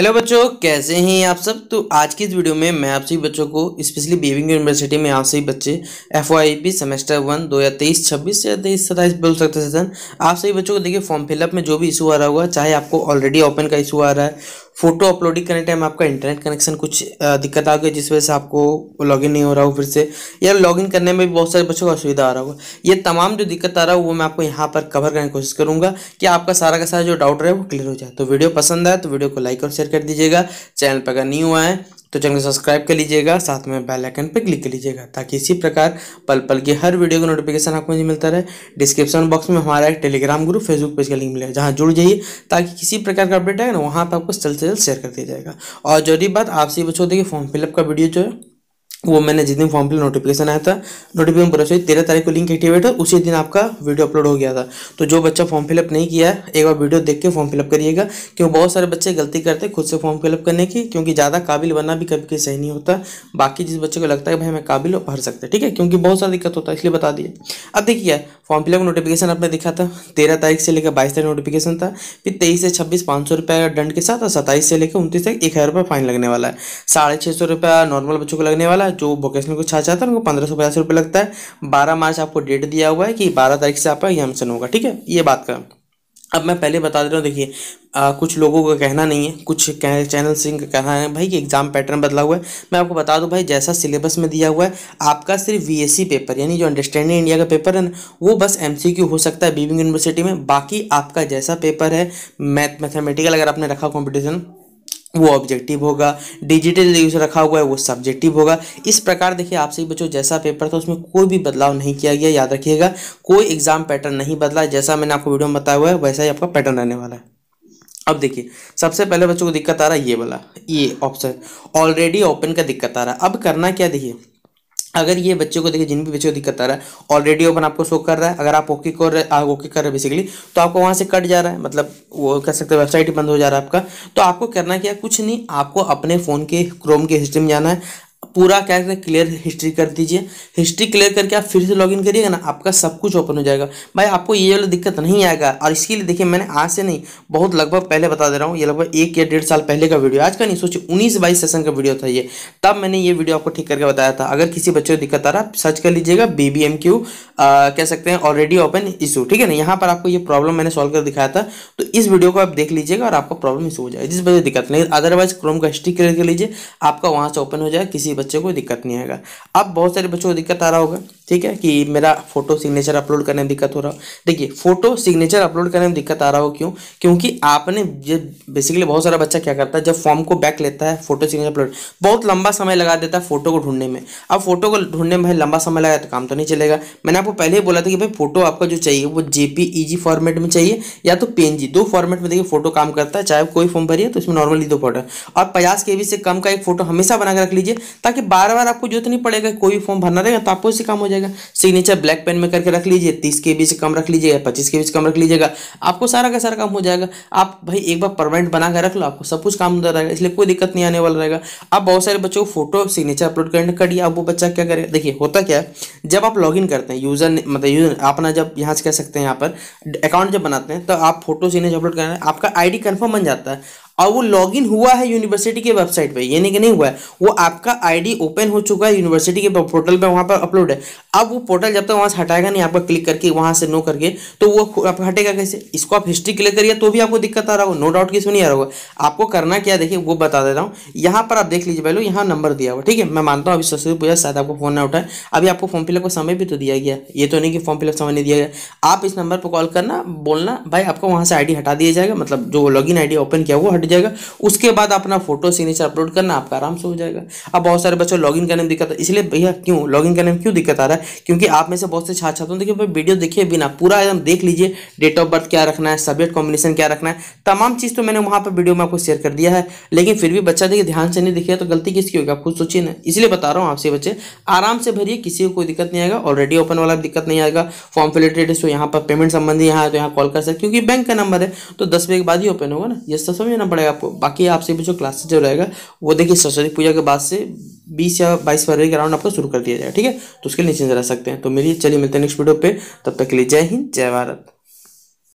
hello बच्चों कैसे हैं आप सब तो आज की इस वीडियो में मैं आप सभी बच्चों को स्पेशली बीविंग यूनिवर्सिटी में आप सभी बच्चे एफ पी सेमेस्टर वन दो हज़ार तेईस छब्बीस या तेईस सत्ताईस बोल सकते हैं आप सभी बच्चों को देखिए फॉर्म फिलअप में जो भी इशू आ रहा होगा चाहे आपको ऑलरेडी ओपन का इशू आ रहा है फोटो अपलोडिंग करने टाइम आपका इंटरनेट कनेक्शन कुछ दिक्कत आ गई जिस वजह से आपको लॉगिन नहीं हो रहा हो फिर से या लॉगिन करने में भी बहुत सारे बच्चों को असुविधा आ रहा होगा ये तमाम जो दिक्कत आ रहा है वो मैं आपको यहाँ पर कवर करने की कोशिश करूँगा कि आपका सारा का सारा जो डाउट रहे वो क्लियर हो जाए तो वीडियो पसंद आए तो वीडियो को लाइक और शेयर कर दीजिएगा चैनल पर अगर नहीं हुआ है तो चैनल को सब्सक्राइब कर लीजिएगा साथ में बेल आइकन पर क्लिक कर लीजिएगा ताकि इसी प्रकार पल पल की हर वीडियो का नोटिफिकेशन आपको मुझे मिलता रहे डिस्क्रिप्शन बॉक्स में हमारा एक टेलीग्राम ग्रुप फेसबुक पेज का लिंक मिलेगा जहाँ जुड़ जाइए ताकि किसी प्रकार का अपडेट आएगा ना वहाँ पर आपको जल्द से जल्द शेयर कर दिया जाएगा और जरूरी बात आपसे पूछो देखिए फॉर्म फिलअप का वीडियो जो है वो मैंने जिस दिन फॉर्म फिल नोटिफिकेशन आया था नोटिफिकेशन पूरा सही तेरह तारीख को लिंक एक्टिवेट है उसी दिन आपका वीडियो अपलोड हो गया था तो जो बच्चा फॉर्म फिलअप नहीं किया है एक बार वीडियो देख के फॉर्म फिलअप करिएगा क्योंकि बहुत सारे बच्चे गलती करते हैं खुद से फॉर्म फिलअप करने की क्योंकि ज़्यादा काबिल बनना भी कभी कभी सही नहीं होता बाकी जिस बच्चे को लगता है भाई मैं काबिल भर सकते ठीक है क्योंकि बहुत सारा दिक्कत होता है इसलिए बता दिए अब देखिए फॉर्म फिलअप नोटिफिकेशन आपने देखा था तेरह तारीख से लेकर बाईस तारीख नोटिफिकेशन था फिर तेईस से छब्बीस पाँच सौ रुपये दंड के साथ और सत्ताईस से लेकर उनतीस तक एक हज़ार रुपये फाइन लगने वाला है साढ़े छः सौ रुपया नॉर्मल बच्चों को लगने वाला है जो वोकेशनल को छा चाहता है उनको पंद्रह सौ पचास रुपये लगता है बारह मार्च आपको डेट दिया हुआ है कि बारह तारीख से आपका एग्जामिशन होगा ठीक है ये बात का अब मैं पहले बता दे रहा हूँ देखिए आ, कुछ लोगों का कहना नहीं है कुछ कह, चैनल सिंह का कहना है भाई कि एग्ज़ाम पैटर्न बदला हुआ है मैं आपको बता दूं भाई जैसा सिलेबस में दिया हुआ है आपका सिर्फ वी पेपर यानी जो अंडरस्टैंडिंग इंडिया का पेपर है ना वो बस एम हो सकता है बीविंग यूनिवर्सिटी में बाकी आपका जैसा पेपर है मैथ मैथमेटिकल अगर आपने रखा कॉम्पिटिशन वो ऑब्जेक्टिव होगा डिजिटल यूज रखा हुआ है वो सब्जेक्टिव होगा इस प्रकार देखिए आपसे बच्चों जैसा पेपर था उसमें कोई भी बदलाव नहीं किया गया याद रखिएगा कोई एग्जाम पैटर्न नहीं बदला जैसा मैंने आपको वीडियो में बताया हुआ है वैसा ही आपका पैटर्न रहने वाला है अब देखिए सबसे पहले बच्चों को दिक्कत आ रहा है ये वाला ये ऑप्शन ऑलरेडी ओपन का दिक्कत आ रहा है अब करना क्या देखिए अगर ये बच्चों को देखिए जिन भी बच्चों को दिक्कत आ रहा है ऑलरेडी ओपन आपको शो कर रहा है अगर आप ओके कर ओके कर रहे हैं बेसिकली तो आपको वहाँ से कट जा रहा है मतलब वो कह सकते हैं वेबसाइट बंद हो जा रहा है आपका तो आपको करना क्या कुछ नहीं आपको अपने फ़ोन के क्रोम के हिस्ट्री में जाना है पूरा क्या करें हैं क्लियर हिस्ट्री कर दीजिए हिस्ट्री क्लियर करके आप फिर से लॉगिन करिएगा ना आपका सब कुछ ओपन हो जाएगा भाई आपको ये वाला दिक्कत नहीं आएगा और इसके लिए देखिए मैंने आज से नहीं बहुत लगभग पहले बता दे रहा हूँ ये लगभग एक या डेढ़ साल पहले का वीडियो आज का नहीं सोचिए उन्नीस बाईस सेशन का वीडियो था ये तब मैंने ये वीडियो आपको ठीक करके बताया था अगर किसी बच्चे को दिक्कत आ रहा सर्च कर लीजिएगा बी बी एम क्यू कह सकते हैं ऑलरेडी ओपन इशू ठीक है ना यहाँ पर आपको ये प्रॉब्लम मैंने सॉल्व कर दिखाया था तो इस वीडियो को आप देख लीजिएगा और आपका प्रॉब्लम इशू हो जाएगा जिस वजह दिक्कत नहीं अदरवाइज क्रोम का हिस्ट्री क्लियर कर लीजिए आपका वहाँ से ओपन हो जाएगा किसी बच्चे को दिक्कत नहीं आएगा अब बहुत सारे बच्चों को दिक्कत आ रहा होगा ठीक है कि मेरा फोटो सिग्नेचर अपलोड करने में दिक्कत हो रहा हो देखिए फोटो सिग्नेचर अपलोड करने में दिक्कत आ रहा हो क्यों क्योंकि आपने ये बेसिकली बहुत सारा बच्चा क्या करता है जब फॉर्म को बैक लेता है फोटो सिग्नेचर अपलोड बहुत लंबा समय लगा देता है फोटो को ढूंढने में अब फोटो को ढूंढने में भाई लंबा समय लगा तो काम तो नहीं चलेगा मैंने आपको पहले ही बोला था कि भाई फोटो आपका जो चाहिए वो जेपीईजी फॉर्मेट e में चाहिए या तो पेन दो फॉर्मेट में देखिए फोटो काम करता है चाहे कोई फॉर्म भरिए तो इसमें नॉर्मली दो फोटो और पचास के से कम का एक फोटो हमेशा बना रख लीजिए ताकि बार बार आपको जो नहीं पड़ेगा कोई फॉर्म भरना रहेगा तो आपको इससे काम हो जाएगा चलेगा सिग्नेचर ब्लैक पेन में करके रख लीजिए तीस के बीच कम रख लीजिएगा पच्चीस के बीच कम रख लीजिएगा आपको सारा का सारा काम हो जाएगा आप भाई एक बार परमानेंट बना कर रख लो आपको सब कुछ काम होता रहेगा इसलिए कोई दिक्कत नहीं आने वाला रहेगा आप बहुत सारे बच्चों को फोटो सिग्नेचर अपलोड करने करिए अब वो बच्चा क्या करेगा देखिए होता क्या है जब आप लॉगिन करते हैं यूज़र मतलब यूज़र अपना जब यहाँ से कह सकते हैं यहाँ पर अकाउंट जब बनाते हैं तो आप फोटो सिग्नेचर अपलोड करना आपका आई डी बन जाता है और वो लॉगिन हुआ है यूनिवर्सिटी के वेबसाइट पे यानी कि नहीं हुआ है वो आपका आईडी ओपन हो चुका है यूनिवर्सिटी के पोर्टल पे वहाँ पर अपलोड है अब वो पोर्टल जब तक तो वहाँ से हटाएगा नहीं आपका क्लिक करके वहाँ से नो करके तो वो आप हटेगा कैसे इसको आप हिस्ट्री क्लिक करिए तो भी आपको दिक्कत आ रहा होगा नो डाउट किसी नहीं आ रहा होगा आपको करना क्या देखिए वो बता देता हूँ यहाँ पर आप देख लीजिए पहले यहाँ नंबर दिया हुआ ठीक है मैं मानता हूँ अभी सरस्वती पूजा शायद आपको फोन ना उठाए अभी आपको फॉर्म फिलअप का समय भी तो दिया गया ये तो नहीं कि फॉर्म फिलअप समय नहीं दिया गया आप इस नंबर पर कॉल करना बोलना भाई आपको वहाँ से आई हटा दिया जाएगा मतलब जो लॉग इन ओपन किया वो हट जाएगा उसके बाद अपना फोटो सिग्नेचर अपलोड करना आपका आराम से हो जाएगा अब बहुत सारे बच्चों लॉगिन करने में दिक्कत इसलिए भैया क्यों लॉगिन करने में क्यों दिक्कत आ रहा है क्योंकि आप में से बहुत से छात्र छात्रों देखिए वीडियो देखिए बिना पूरा एकदम देख लीजिए डेट ऑफ बर्थ क्या रखना है सब्जेक्ट कॉम्बिनेशन क्या रखना है तमाम चीज़ तो मैंने वहाँ पर वीडियो में आपको शेयर कर दिया है लेकिन फिर भी बच्चा देखिए ध्यान से नहीं दिखेगा तो गलती किसकी होगी आप खुद सोचिए ना इसलिए बता रहा हूँ आपसे बच्चे आराम से भरिए किसी को कोई दिक्कत नहीं आएगा ऑलरेडी ओपन वाला दिक्कत नहीं आएगा फॉर्म फिलेटेड यहाँ पर पेमेंट संबंधी यहाँ तो यहाँ कॉल कर सकते क्योंकि बैंक का नंबर है तो दस बजे के बाद ही ओपन होगा ना ये सब तो समझे ना पड़ेगा आपको बाकी आपसे भी जो क्लासेस जो रहेगा वो देखिए सरस्वती पूजा के बाद से बीस या बाईस फरवरी के अराउंड आपको शुरू कर दिया जाएगा ठीक है तो उसके नीचे रह सकते हैं तो मेरी चलिए मिलते हैं नेक्स्ट वीडियो पे तब तक के लिए जय हिंद जय भारत